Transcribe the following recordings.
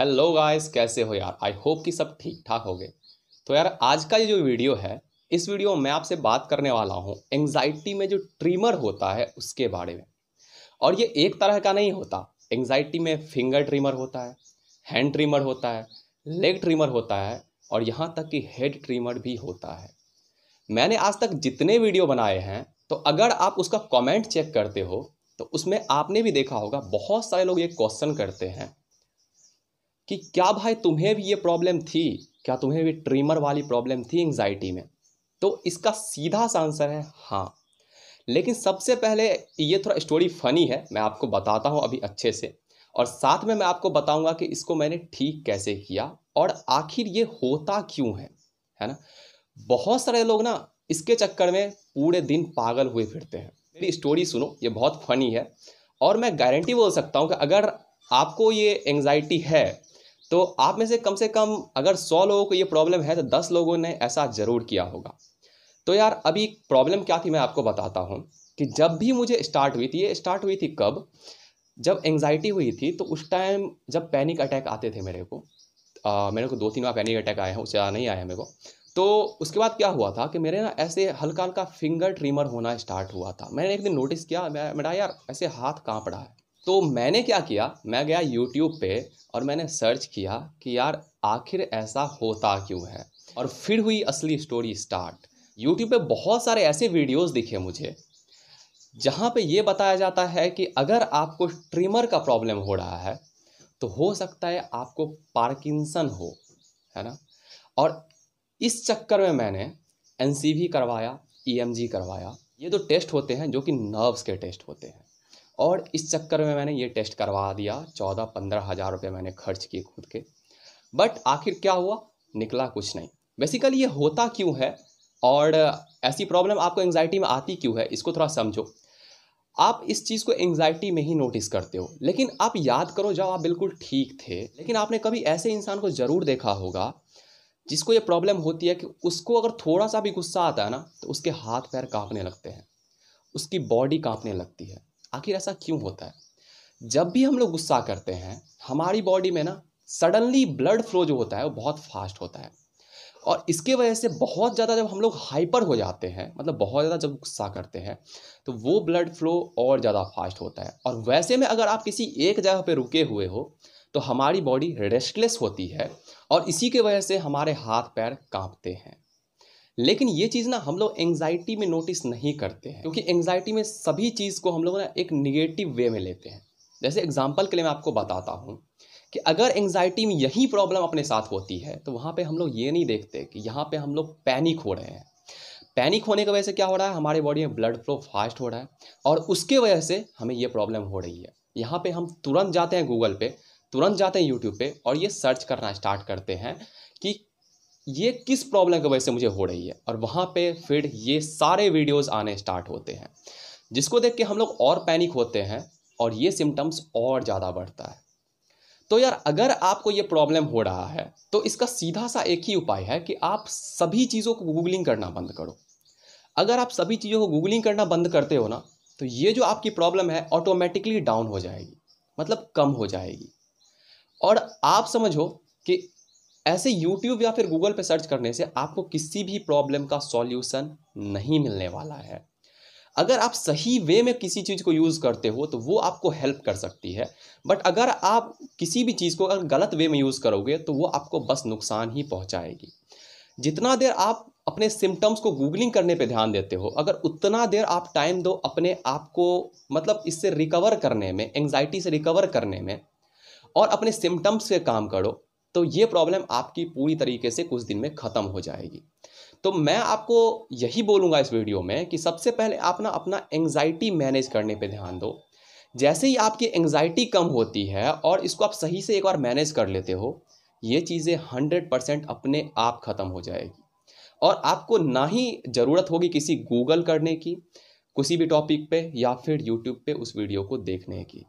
hello guys कैसे हो यार आई होप कि सब ठीक ठाक हो गए तो यार आज का ये जो वीडियो है इस वीडियो में आपसे बात करने वाला हूँ एंग्जाइटी में जो ट्रीमर होता है उसके बारे में और ये एक तरह का नहीं होता एंग्जाइटी में फिंगर ट्रिमर होता है हैंड ट्रिमर होता है लेग ट्रिमर होता है और यहाँ तक कि हेड ट्रिमर भी होता है मैंने आज तक जितने वीडियो बनाए हैं तो अगर आप उसका कमेंट चेक करते हो तो उसमें आपने भी देखा होगा बहुत सारे लोग ये क्वेश्चन करते हैं कि क्या भाई तुम्हें भी ये प्रॉब्लम थी क्या तुम्हें भी ट्रीमर वाली प्रॉब्लम थी एंग्जाइटी में तो इसका सीधा सा आंसर है हाँ लेकिन सबसे पहले ये थोड़ा स्टोरी फनी है मैं आपको बताता हूँ अभी अच्छे से और साथ में मैं आपको बताऊंगा कि इसको मैंने ठीक कैसे किया और आखिर ये होता क्यों है है ना बहुत सारे लोग ना इसके चक्कर में पूरे दिन पागल हुए फिरते हैं मेरी स्टोरी सुनो ये बहुत फनी है और मैं गारंटी बोल सकता हूँ कि अगर आपको ये एंग्जाइटी है तो आप में से कम से कम अगर सौ लोगों को ये प्रॉब्लम है तो दस लोगों ने ऐसा ज़रूर किया होगा तो यार अभी प्रॉब्लम क्या थी मैं आपको बताता हूँ कि जब भी मुझे स्टार्ट हुई थी ये स्टार्ट हुई थी कब जब एंग्जाइटी हुई थी तो उस टाइम जब पैनिक अटैक आते थे मेरे को आ, मेरे को दो तीन बार पैनिक अटैक आया है उससे ज़्यादा नहीं आया मेरे को तो उसके बाद क्या हुआ था कि मेरे ना ऐसे हल्का हल्का फिंगर ट्रीमर होना स्टार्ट हुआ था मैंने एक दिन नोटिस किया मैं मेरा यार ऐसे हाथ काँप रहा है तो मैंने क्या किया मैं गया यूट्यूब पे और मैंने सर्च किया कि यार आखिर ऐसा होता क्यों है और फिर हुई असली स्टोरी स्टार्ट यूट्यूब पे बहुत सारे ऐसे वीडियोस दिखे मुझे जहाँ पे ये बताया जाता है कि अगर आपको ट्रिमर का प्रॉब्लम हो रहा है तो हो सकता है आपको पार्किंसन हो है ना और इस चक्कर में मैंने एन करवाया ई e करवाया ये तो टेस्ट होते हैं जो कि नर्व्स के टेस्ट होते हैं और इस चक्कर में मैंने ये टेस्ट करवा दिया चौदह पंद्रह हज़ार रुपये मैंने खर्च किए खुद के बट आखिर क्या हुआ निकला कुछ नहीं बेसिकली ये होता क्यों है और ऐसी प्रॉब्लम आपको एंग्जाइटी में आती क्यों है इसको थोड़ा समझो आप इस चीज़ को एंग्जाइटी में ही नोटिस करते हो लेकिन आप याद करो जब आप बिल्कुल ठीक थे लेकिन आपने कभी ऐसे इंसान को ज़रूर देखा होगा जिसको ये प्रॉब्लम होती है कि उसको अगर थोड़ा सा भी गुस्सा आता है ना तो उसके हाथ पैर कांपने लगते हैं उसकी बॉडी कांपने लगती है आखिर ऐसा क्यों होता है जब भी हम लोग गुस्सा करते हैं हमारी बॉडी में ना सडनली ब्लड फ्लो जो होता है वो बहुत फास्ट होता है और इसके वजह से बहुत ज़्यादा जब हम लोग हाइपर हो जाते हैं मतलब बहुत ज़्यादा जब गुस्सा करते हैं तो वो ब्लड फ्लो और ज़्यादा फास्ट होता है और वैसे में अगर आप किसी एक जगह पर रुके हुए हो तो हमारी बॉडी रेस्टलेस होती है और इसी के वजह से हमारे हाथ पैर कांपते हैं लेकिन ये चीज़ ना हम लोग एंग्जाइटी में नोटिस नहीं करते हैं क्योंकि एंग्जाइटी में सभी चीज़ को हम लोग ना एक निगेटिव वे में लेते हैं जैसे एग्जाम्पल के लिए मैं आपको बताता हूँ कि अगर एंगजाइटी में यही प्रॉब्लम अपने साथ होती है तो वहाँ पे हम लोग ये नहीं देखते कि यहाँ पे हम लोग पैनिक हो रहे हैं पैनिक होने की वजह से क्या हो रहा है हमारे बॉडी में ब्लड फ्लो फास्ट हो रहा है और उसके वजह से हमें ये प्रॉब्लम हो रही है यहाँ पे हम तुरंत जाते हैं गूगल पे तुरंत जाते हैं यूट्यूब पे और ये सर्च करना स्टार्ट करते हैं कि ये किस प्रॉब्लम की वजह से मुझे हो रही है और वहाँ पे फिर ये सारे वीडियोस आने स्टार्ट होते हैं जिसको देख के हम लोग और पैनिक होते हैं और ये सिम्टम्स और ज़्यादा बढ़ता है तो यार अगर आपको ये प्रॉब्लम हो रहा है तो इसका सीधा सा एक ही उपाय है कि आप सभी चीज़ों को गूगलिंग करना बंद करो अगर आप सभी चीज़ों को गूगलिंग करना बंद करते हो ना तो ये जो आपकी प्रॉब्लम है ऑटोमेटिकली डाउन हो जाएगी मतलब कम हो जाएगी और आप समझो कि ऐसे यूट्यूब या फिर गूगल पे सर्च करने से आपको किसी भी प्रॉब्लम का सॉल्यूशन नहीं मिलने वाला है अगर आप सही वे में किसी चीज़ को यूज़ करते हो तो वो आपको हेल्प कर सकती है बट अगर आप किसी भी चीज़ को अगर गलत वे में यूज़ करोगे तो वो आपको बस नुकसान ही पहुंचाएगी जितना देर आप अपने सिम्टम्स को गूगलिंग करने पे ध्यान देते हो अगर उतना देर आप टाइम दो अपने आप को मतलब इससे रिकवर करने में एंग्जाइटी से रिकवर करने में और अपने सिम्टम्स पे काम करो तो ये प्रॉब्लम आपकी पूरी तरीके से कुछ दिन में ख़त्म हो जाएगी तो मैं आपको यही बोलूँगा इस वीडियो में कि सबसे पहले आप ना अपना एंग्जाइटी मैनेज करने पर ध्यान दो जैसे ही आपकी एंग्जाइटी कम होती है और इसको आप सही से एक बार मैनेज कर लेते हो ये चीज़ें हंड्रेड परसेंट अपने आप ख़त्म हो जाएगी और आपको ना ही ज़रूरत होगी किसी गूगल करने की किसी भी टॉपिक पे या फिर यूट्यूब पे उस वीडियो को देखने की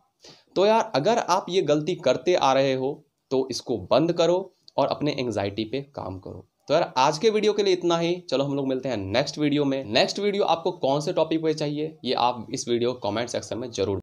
तो यार अगर आप ये गलती करते आ रहे हो तो इसको बंद करो और अपने एंग्जाइटी पे काम करो तो यार आज के वीडियो के लिए इतना ही चलो हम लोग मिलते हैं नेक्स्ट वीडियो में नेक्स्ट वीडियो आपको कौन से टॉपिक पे चाहिए ये आप इस वीडियो कमेंट सेक्शन में जरूर